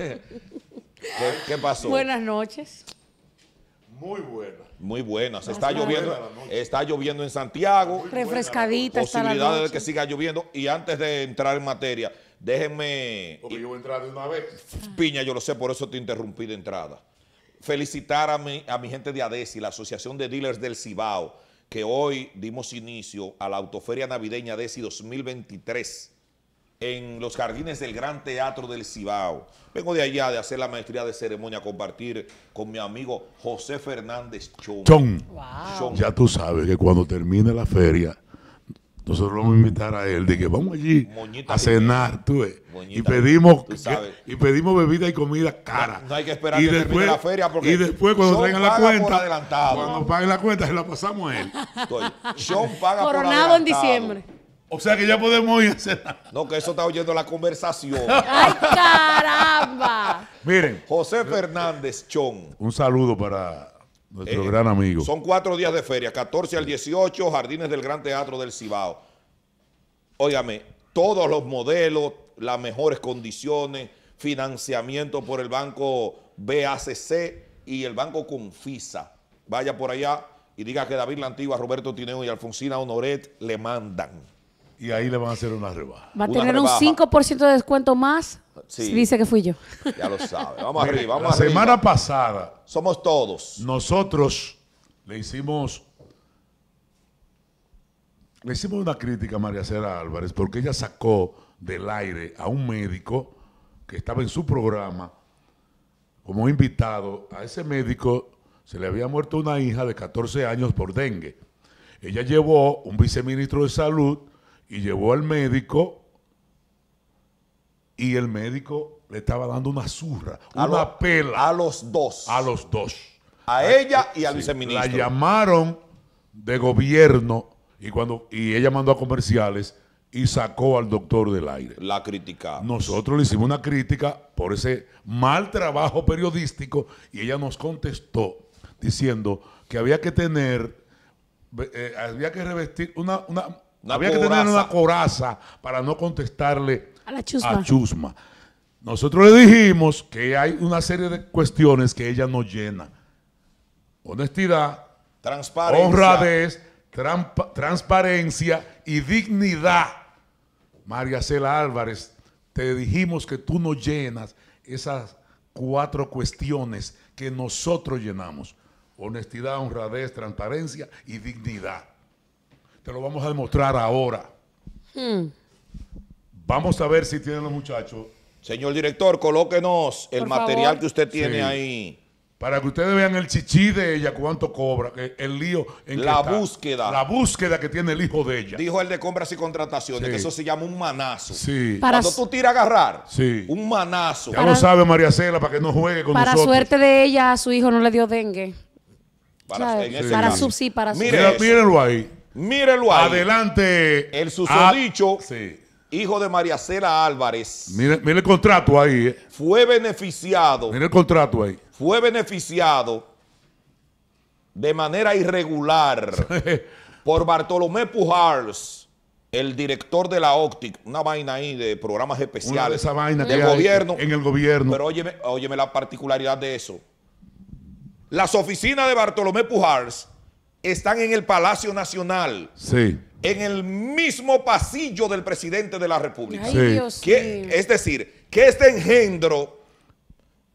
¿Qué, pasó? Buenas noches. Muy buenas Muy buenas, está lloviendo, está lloviendo en Santiago. Refrescadita. Posibilidades de que siga lloviendo. Y antes de entrar en materia, déjenme. Porque yo voy a entrar de una vez. Piña, yo lo sé, por eso te interrumpí de entrada. Felicitar a mi, a mi gente de ADESI, la Asociación de Dealers del Cibao, que hoy dimos inicio a la Autoferia Navideña ADESI 2023 en los jardines del Gran Teatro del Cibao. Vengo de allá de hacer la maestría de ceremonia, compartir con mi amigo José Fernández Chon. Ya tú sabes que cuando termine la feria, nosotros vamos a invitar a él de que vamos allí a cenar, tú ves. y pedimos y pedimos bebida y comida cara. No, hay que esperar a que termine la feria porque y después cuando traigan la cuenta, cuando paguen la cuenta se la pasamos a él. Chong paga Coronado por adelantado. en diciembre. O sea que ya podemos ir a No, que eso está oyendo la conversación. ¡Ay, caramba! Miren. José Fernández Chon. Un saludo para nuestro eh, gran amigo. Son cuatro días de feria, 14 al 18, Jardines del Gran Teatro del Cibao. Óigame, todos los modelos, las mejores condiciones, financiamiento por el banco BACC y el banco Confisa. Vaya por allá y diga que David Lantigua, Roberto Tineo y Alfonsina Honoret le mandan. Y ahí le van a hacer una rebaja. Va a tener un 5% de descuento más Sí. si dice que fui yo. Ya lo sabe. Vamos arriba, vamos La semana pasada Somos todos. nosotros le hicimos le hicimos una crítica a María Cera Álvarez porque ella sacó del aire a un médico que estaba en su programa como invitado. A ese médico se le había muerto una hija de 14 años por dengue. Ella llevó un viceministro de salud y llevó al médico y el médico le estaba dando una zurra, una pela. A los dos. A los dos. A, ella y al viceministro. La llamaron de gobierno y, cuando, y ella mandó a comerciales y sacó al doctor del aire. La criticamos. Nosotros le hicimos una crítica por ese mal trabajo periodístico y ella nos contestó diciendo que había que tener, eh, había que revestir una había que tener una coraza para no contestarle a, la chusma. Nosotros le dijimos que hay una serie de cuestiones que ella no llena. Honestidad, transparencia. honradez, transparencia y dignidad. María Cela Álvarez, te dijimos que tú no llenas esas cuatro cuestiones que nosotros llenamos. Honestidad, honradez, transparencia y dignidad. Te lo vamos a demostrar ahora. Hmm. Vamos a ver si tienen los muchachos. Señor director, colóquenos el material que usted tiene ahí. Para que ustedes vean el chichí de ella, cuánto cobra, el lío La búsqueda. La búsqueda que tiene el hijo de ella. Dijo el de compras y contrataciones, que eso se llama un manazo. Sí. Para Cuando tú tiras a agarrar, sí. un manazo. Ya lo sabe María Cela, para que no juegue con nosotros. Para suerte de ella, a su hijo no le dio dengue. Para, su sí. para su sí, mírenlo ahí. Mírelo ahí. Adelante. El susodicho. Ah, hijo de María Cela Álvarez. Mire, el contrato ahí. Eh. Fue beneficiado. Mire el contrato ahí. Fue beneficiado de manera irregular por Bartolomé Pujars el director de la OCTIC, una vaina ahí de programas especiales. vaina del gobierno. En el gobierno. Pero óyeme, la particularidad de eso. Las oficinas de Bartolomé Pujars están en el Palacio Nacional. Sí. En el mismo pasillo del presidente de la República. es decir, que este engendro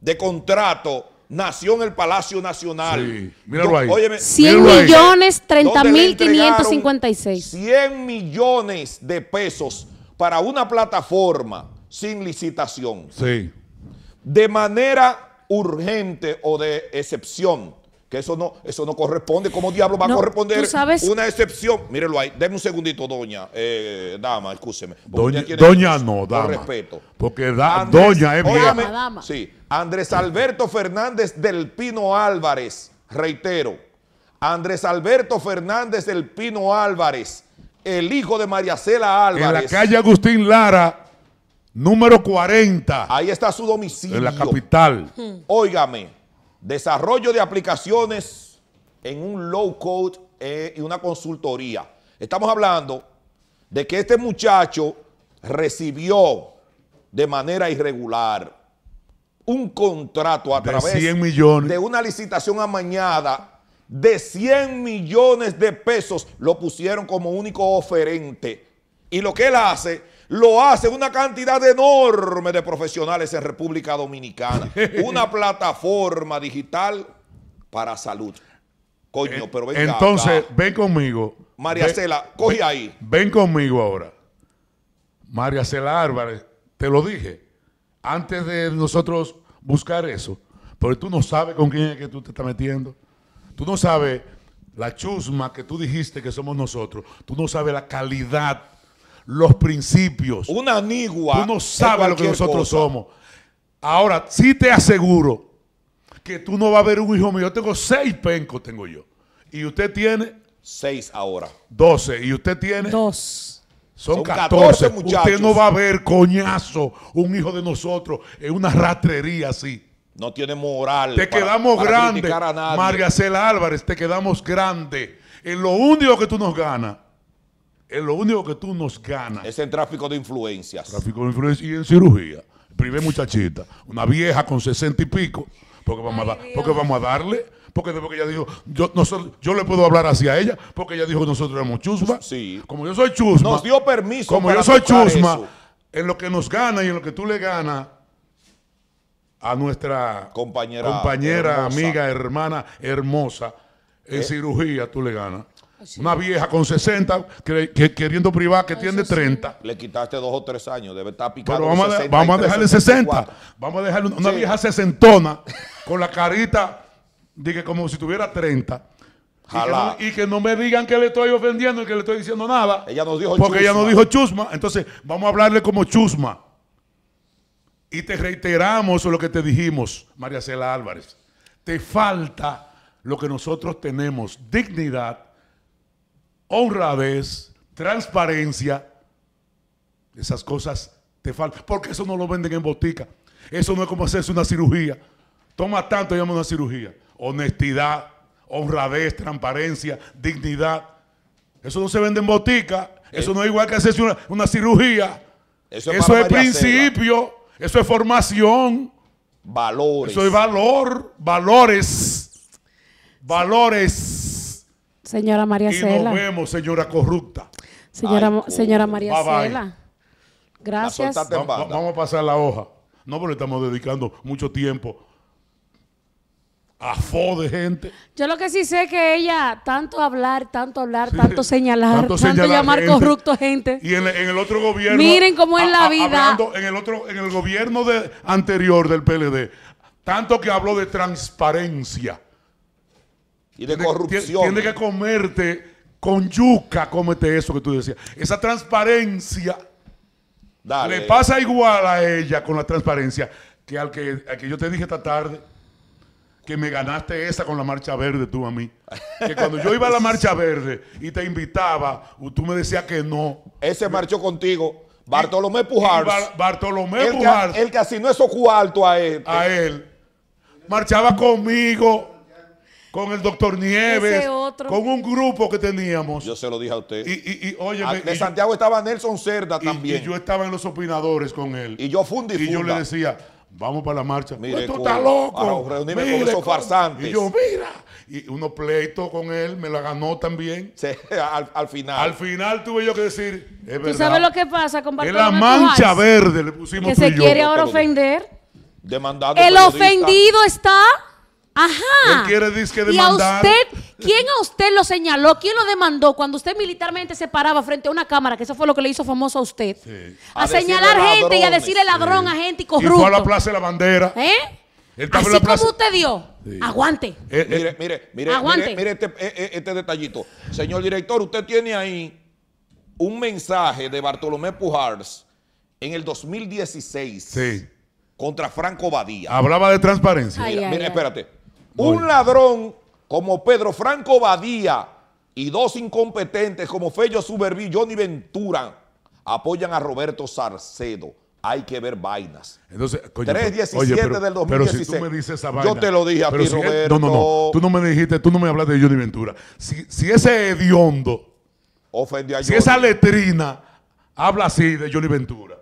de contrato nació en el Palacio Nacional. Sí. Míralo ahí. 100 millones, 30 mil 100 millones de pesos para una plataforma sin licitación. Sí. De manera urgente o de excepción que eso no, eso no corresponde. ¿Cómo diablo va a corresponder una excepción? Mírelo ahí. denme un segundito, doña, eh, dama, escúcheme. Doña, no, con respeto. Porque da, doña es óyame, dama, ah, dama. Sí, Andrés Alberto Fernández del Pino Álvarez, reitero. Andrés Alberto Fernández del Pino Álvarez, el hijo de María Cela Álvarez. En la calle Agustín Lara, número 40. Ahí está su domicilio. En la capital. Hmm. Óigame Desarrollo de aplicaciones en un low code eh, y una consultoría. Estamos hablando de que este muchacho recibió de manera irregular un contrato a través de una licitación amañada de 100 millones de pesos. Lo pusieron como único oferente. Y lo que él hace lo hace una cantidad enorme de profesionales en República Dominicana. Una plataforma digital para salud. Coño, eh, pero venga Entonces, ven conmigo. María Cela, coge ahí. Ven conmigo ahora. María Cela Álvarez, te lo dije. Antes de nosotros buscar eso, Porque tú no sabes con quién es que tú te estás metiendo. Tú no sabes la chusma que tú dijiste que somos nosotros. Tú no sabes la calidad los principios. Una nigua Tú no sabes lo que nosotros somos. Ahora, sí te aseguro que tú no vas a ver un hijo mío. Yo tengo seis pencos, tengo yo. Y usted tiene. Seis ahora. Doce. Y usted tiene. Dos. Son, catorce 14. muchachos. Usted no va a ver, coñazo, un hijo de nosotros en una rastrería así. No tiene moral. Te quedamos para grande. María Cela Álvarez, te quedamos grande. En lo único que tú nos ganas eh, lo único que tú nos ganas. Es en tráfico de influencias. Tráfico de influencias y en cirugía. Primera muchachita, una vieja con 60 y pico, porque vamos, a, porque vamos a darle. Porque, ella dijo, yo, yo le puedo hablar hacia ella, porque ella dijo que nosotros somos chusma. Sí. Como yo soy chusma. Nos dio permiso. Como yo soy chusma, en lo que nos gana y en lo que tú le ganas, a nuestra compañera, compañera amiga, hermana hermosa, en eh, cirugía tú le ganas. Una vieja con 60 queriendo privar que tiene 30. Le quitaste dos o tres años, debe estar picando. Pero vamos, a, dejarle 60. Vamos a dejarle una, vieja sesentona con la carita, dije, como si tuviera 30. Y que, no, me digan que le estoy ofendiendo y que le estoy diciendo nada. Ella nos dijo Porque ella no dijo chusma. Entonces, vamos a hablarle como chusma. Y te reiteramos lo que te dijimos, María Cela Álvarez. Te falta lo que nosotros tenemos, dignidad honradez, transparencia. Esas cosas te faltan. Porque eso no lo venden en botica. Eso no es como hacerse una cirugía. Toma tanto y llama una cirugía. Honestidad, honradez, transparencia, dignidad. Eso no se vende en botica. Eso eh. no es igual que hacerse una, una cirugía. Eso es, principio. Eso es formación. Valores. Eso es valor. Valores. Valores. Señora María y Nos vemos, señora corrupta. Señora, señora María Cela. Gracias. vamos a pasar la hoja. No, pero estamos dedicando mucho tiempo a fo de gente. Yo lo que sí sé es que ella, tanto hablar, tanto hablar, tanto señalar, tanto, llamar corrupto gente. Y en, el otro gobierno. Miren cómo es la vida. en el otro, en el gobierno de, anterior del PLD, tanto que habló de transparencia y de corrupción. Tiene que comerte con yuca, cómete eso que tú decías. Esa transparencia le pasa igual a ella con la transparencia que al que, yo te dije esta tarde que me ganaste esa con la marcha verde tú a mí. Que cuando yo iba a la marcha verde y te invitaba, tú me decías que no. Ese marchó contigo. Bartolomé Pujars. Bartolomé el Pujars. Que, el que asignó esos cuartos a él. Este. A él. Marchaba conmigo con el doctor Nieves, con un grupo que teníamos. Yo se lo dije a usted. Y, y, ah, De Santiago estaba Nelson Cerda también. Y yo estaba en los opinadores con él. Y yo fundí. Y yo le decía, vamos para la marcha. Esto pues está loco. reunirme con esos farsantes. Y yo, mira. Y uno pleito con él, me la ganó también. al, final. Al final tuve yo que decir, ¿Tú sabes lo que pasa con Bartolomé la mancha verde, le pusimos Que se quiere ahora ofender. Demandado. El ofendido está... Ajá. a usted, quién a usted lo señaló? ¿Quién lo demandó cuando usted militarmente se paraba frente a una cámara? Que eso fue lo que le hizo famoso a usted. A, señalar gente y a decirle ladrón a gente y corrupto. la Plaza la Bandera. ¿Eh? Así como usted dio. Aguante. Eh, eh, mire, mire, mire, mire, este, eh, este, detallito. Señor director, usted tiene ahí un mensaje de Bartolomé Pujars en el 2016 contra Franco Badía. Hablaba de transparencia. mira, espérate. Un ladrón como Pedro Franco Badía y dos incompetentes como Fello Suberví y Johnny Ventura apoyan a Roberto Sarcedo. Hay que ver vainas. Entonces, coño, 317 del 2016. Pero si tú me dices esa vaina, Yo te lo dije a ti, Roberto. no, no, no. Tú no me dijiste, tú no me hablaste de Johnny Ventura. Si, ese hediondo, ofendió a Johnny. si esa letrina habla así de Johnny Ventura,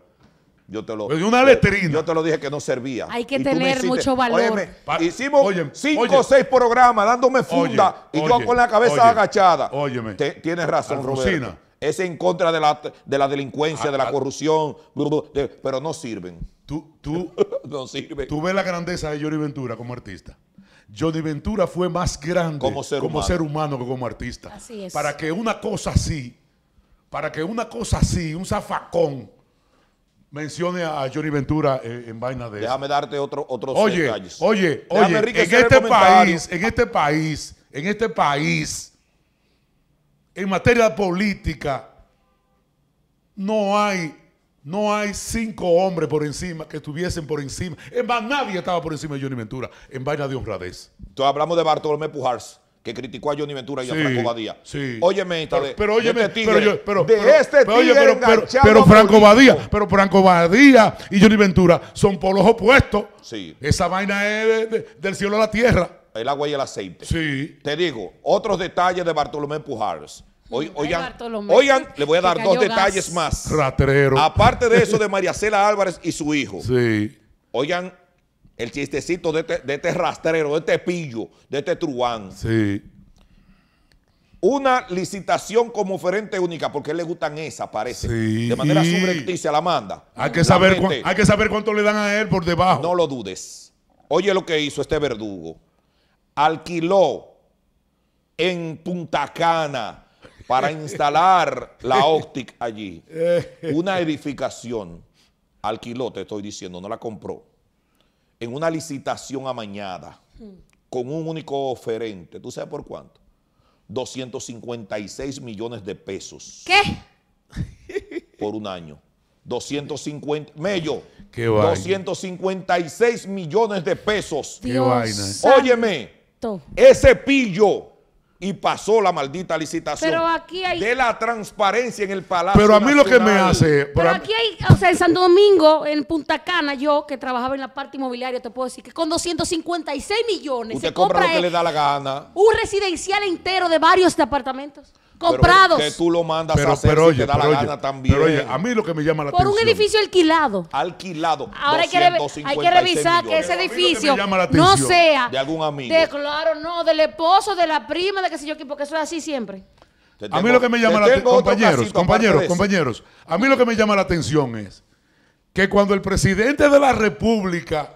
yo te lo, pues Yo te lo dije que no servía. Hay que tener mucho valor. hicimos cinco o seis programas dándome funda y yo con la cabeza agachada. Óyeme. tienes razón, Roberto. Es en contra de la, de la delincuencia, ah, de la ah. corrupción, pero no sirven. Tú, tú, no Tú ves la grandeza de Johnny Ventura como artista. Johnny Ventura fue más grande como ser, humano. ser humano que como artista. Así es. Para que una cosa así, para que una cosa así, un zafacón, mencione a Johnny Ventura eh, en vaina de Déjame darte otro, otros oye, detalles. Oye, oye, en este país, en este país, en este país, en materia política, no hay, no hay cinco hombres por encima que estuviesen por encima. En más, nadie estaba por encima de Johnny Ventura en vaina de honradez. Entonces hablamos de Bartolomé Pujars que criticó a Johnny Ventura y a Franco Badía. Sí. Óyeme de, pero, óyeme, este de este tigre, pero, pero, de este Franco Badía, pero Franco Badía y Johnny Ventura son polos opuestos. Sí. Esa vaina es del cielo a la tierra. El agua y el aceite. Sí. Te digo, otros detalles de Bartolomé Pujars. oigan, oigan, le voy a dar dos detalles más. Raterero. Aparte de eso de María Cela Álvarez y su hijo. Sí. Oigan el chistecito este, de este, rastrero, de este pillo, de este truán. Sí. Una licitación como oferente única, porque a él le gustan esas, parece. Sí. De manera subrepticia la manda. Hay que, saber hay que saber cuánto le dan a él por debajo. No lo dudes. Oye lo que hizo este verdugo. Alquiló en Punta Cana para instalar la óptica allí. Eh. Una edificación. Alquiló, te estoy diciendo, no la compró en una licitación amañada con un único oferente, ¿tú sabes por cuánto? 256 millones de pesos. ¿Qué? Por un año. 250, mello, Qué 256 millones de pesos. Qué vaina. Óyeme, ese pillo y pasó la maldita licitación de la transparencia en el Palacio Pero a mí lo que me hace... Pero, aquí hay, o sea, en Santo Domingo, en Punta Cana, yo que trabajaba en la parte inmobiliaria, te puedo decir que con 256 millones Usted se compra, lo que le da la gana. un residencial entero de varios departamentos comprados. Pero que tú lo mandas a hacer pero, te da la gana también. Pero oye, a mí lo que me llama la atención. Por un edificio alquilado. Alquilado. Ahora hay que, revisar que ese edificio no sea de algún amigo. De, claro, no, del esposo, de la prima, de qué sé yo, porque eso es así siempre. a mí lo que me llama la atención, compañeros, compañeros, compañeros, a mí lo que me llama la atención es que cuando el presidente de la República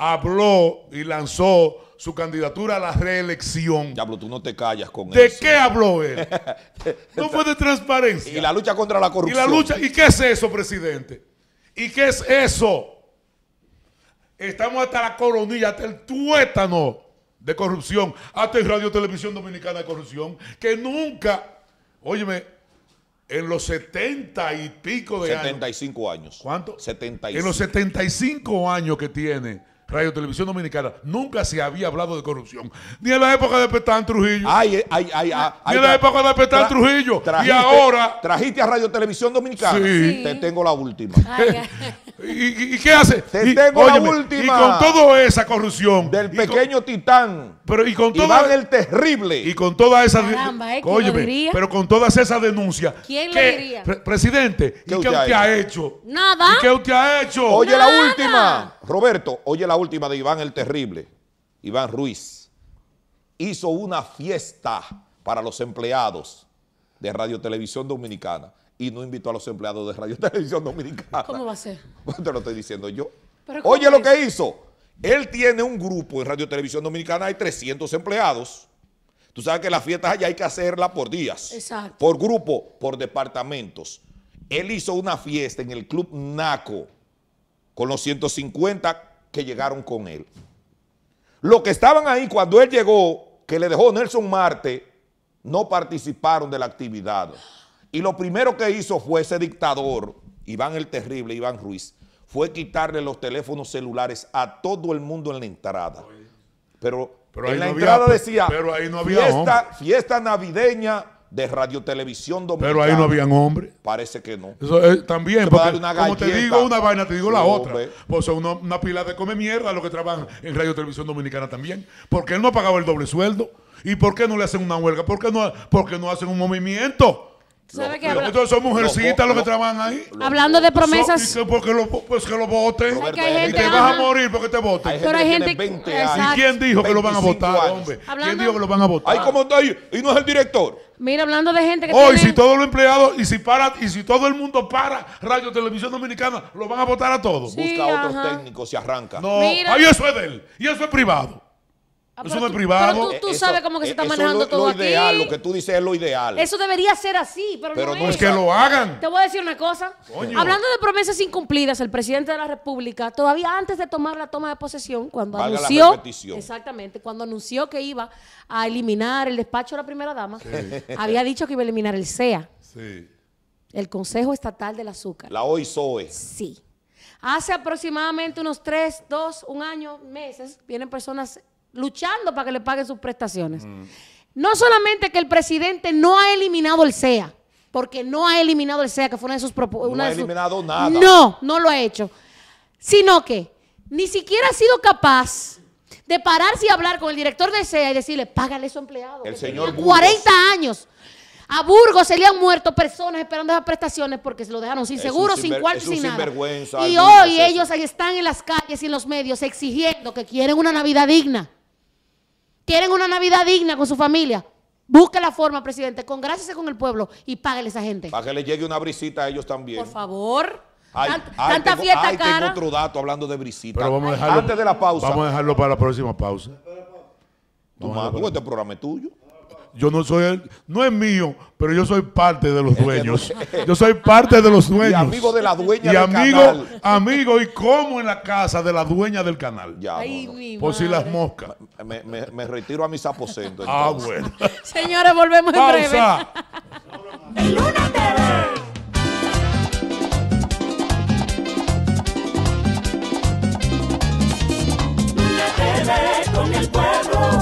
habló y lanzó su candidatura a la reelección. Diablo, tú no te callas con eso. ¿De qué habló él? no fue de transparencia. Y la lucha contra la corrupción. Y la lucha, ¿y qué es eso, presidente? ¿Y qué es eso? Estamos hasta la coronilla, hasta el tuétano de corrupción, hasta el Radio Televisión Dominicana de corrupción, que nunca, óyeme, en los 70 y pico de 75 años. años. ¿Cuánto? 75. En los 75 años que tiene Radio Televisión Dominicana, nunca se había hablado de corrupción. Ni en la época de Petán Trujillo. Ay, ay, ay, ni en la época de Petán Trujillo. y ahora. Trajiste a Radio Televisión Dominicana. Sí. Te tengo la última. ¿Y, qué hace? Te tengo la última. Y con toda esa corrupción. Del pequeño titán y con Iván el terrible. Y con todas esas ¿eh? pero con todas esas denuncias. ¿Quién le diría? presidente, ¿Qué ¿y usted qué usted ha hecho? Nada. ¿Y qué usted ha hecho? Oye la última, Roberto, oye la última de Iván el terrible. Iván Ruiz hizo una fiesta para los empleados de Radio Televisión Dominicana y no invitó a los empleados de Radio Televisión Dominicana. ¿Cómo va a ser? Pues te lo estoy diciendo yo. Oye lo que hizo. Él tiene un grupo en Radio Televisión Dominicana, hay 300 empleados. Tú sabes que las fiestas allá hay que hacerlas por días, Exacto. por grupo, por departamentos. Él hizo una fiesta en el Club Naco con los 150 que llegaron con él. Los que estaban ahí cuando él llegó, que le dejó Nelson Marte, no participaron de la actividad. Y lo primero que hizo fue ese dictador, Iván el Terrible, Iván Ruiz, fue quitarle los teléfonos celulares a todo el mundo en la entrada. Pero, en la entrada decía, fiesta, navideña de Radio Televisión Dominicana. Pero ahí no habían hombres. Parece que no. Eso también, porque, como te digo una vaina, te digo la otra. Por Pues son una, pila de come mierda los que trabajan en Radio Televisión Dominicana también. Porque él no pagaba el doble sueldo. ¿Y por qué no le hacen una huelga? ¿Por qué no, porque no hacen un movimiento? ¿Sabe que Entonces son mujercitas los que trabajan ahí. Hablando de promesas. porque lo, pues que lo voten. gente- y te vas a morir porque te voten. Pero hay gente- ¿Y quién dijo que lo van a votar, hombre? ¿Quién dijo que lo van a votar? ahí como ahí, y no es el director. Mira, hablando de gente que Hoy, si todos los empleados, y si para, y si todo el mundo para Radio Televisión Dominicana, lo van a votar a todos. Busca otros técnicos y arranca. No, Mira. ahí eso es de él. Y eso es privado. Ah, eso tú privado. Pero tú, eh, sabes cómo que se eh, está manejando lo, todo lo ideal, Lo que tú dices es lo ideal. Eso debería ser así, pero, pero no, es. que lo hagan. Te voy a decir una cosa. Hablando de promesas incumplidas, el presidente de la República, todavía antes de tomar la toma de posesión, cuando anunció... exactamente, cuando anunció que iba a eliminar el despacho de la primera dama, había dicho que iba a eliminar el CEA. Sí. El Consejo Estatal del Azúcar. La OISOE. Sí. Hace aproximadamente unos 3, 2, un año, meses, vienen personas luchando para que le paguen sus prestaciones. Mm. No solamente que el presidente no ha eliminado el SEA, porque no ha eliminado el SEA, que fue una de sus propuestas. No ha eliminado nada. No, no lo ha hecho. Sino que ni siquiera ha sido capaz de pararse y hablar con el director del SEA y decirle, págale a su empleado. El 40 años. A Burgos se le han muerto personas esperando esas prestaciones porque se lo dejaron sin seguro, sin cuarto, sin nada. Y hoy ellos ahí están en las calles y en los medios exigiendo que quieren una Navidad digna quieren una Navidad digna con su familia, busque la forma, presidente, congrácese con el pueblo y páguele a esa gente. Para que le llegue una brisita a ellos también. Por favor. fiesta cara. otro dato hablando de brisita. Pero vamos a dejarlo, Antes de la pausa. Vamos a dejarlo para la próxima pausa. No, este programa es tuyo yo no soy el, no es mío, pero yo soy parte de los dueños. Yo soy parte de los dueños. Y amigo de la dueña y del amigo, amigo y como en la casa de la dueña del canal. Ya, Por si las moscas. Me, retiro a mis aposentos. Ah, bueno. Señores, volvemos en breve. TV Luna TV. con el pueblo,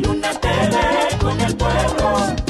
Luna TV con el pueblo.